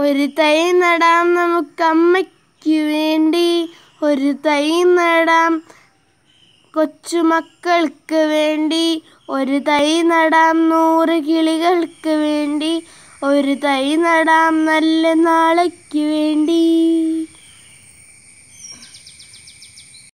ഒരു തൈ നടാം നമുക്കമ്മയ്ക്ക് വേണ്ടി ഒരു തൈ നടാം കൊച്ചുമക്കൾക്ക് വേണ്ടി ഒരു തൈ നടാം നൂറ് കിളികൾക്ക് വേണ്ടി ഒരു തൈ നടാം നല്ല നാളേക്ക് വേണ്ടി